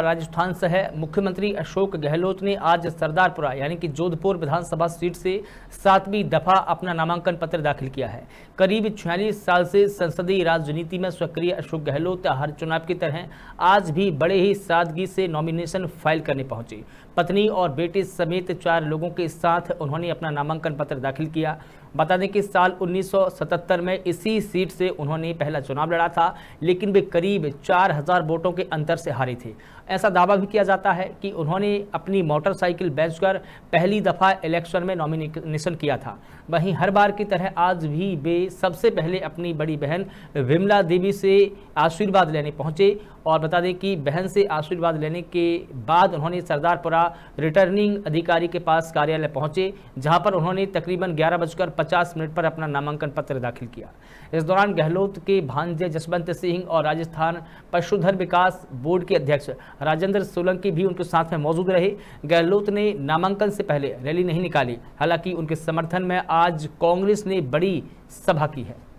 राजस्थान से है मुख्यमंत्री अशोक गहलोत ने आज सरदारपुरा यानी कि जोधपुर विधानसभा सीट से सातवीं दफा अपना नामांकन पत्र दाखिल किया है करीब छियालीस साल से संसदीय राजनीति में सक्रिय अशोक गहलोत हर चुनाव की तरह आज भी बड़े ही सादगी से नॉमिनेशन फाइल करने पहुंचे पत्नी और बेटे समेत चार लोगों के साथ उन्होंने अपना नामांकन पत्र दाखिल किया बता दें कि साल 1977 में इसी सीट से उन्होंने पहला चुनाव लड़ा था लेकिन वे करीब 4000 वोटों के अंतर से हारे थे ऐसा दावा भी किया जाता है कि उन्होंने अपनी मोटरसाइकिल बेचकर पहली दफ़ा इलेक्शन में नॉमिनेशन किया था वहीं हर बार की तरह आज भी वे सबसे पहले अपनी बड़ी बहन विमला देवी से आशीर्वाद लेने पहुंचे और बता दें कि बहन से आशीर्वाद लेने के बाद उन्होंने सरदारपुरा रिटर्निंग अधिकारी के पास कार्यालय पहुंचे जहां पर उन्होंने तकरीबन ग्यारह बजकर पचास मिनट पर अपना नामांकन पत्र दाखिल किया इस दौरान गहलोत के भांजे जसवंत सिंह और राजस्थान पशुधन विकास बोर्ड के अध्यक्ष राजेंद्र सोलंकी भी उनके साथ में मौजूद रहे गहलोत ने नामांकन से पहले रैली नहीं निकाली हालांकि उनके समर्थन में आज कांग्रेस ने बड़ी सभा की है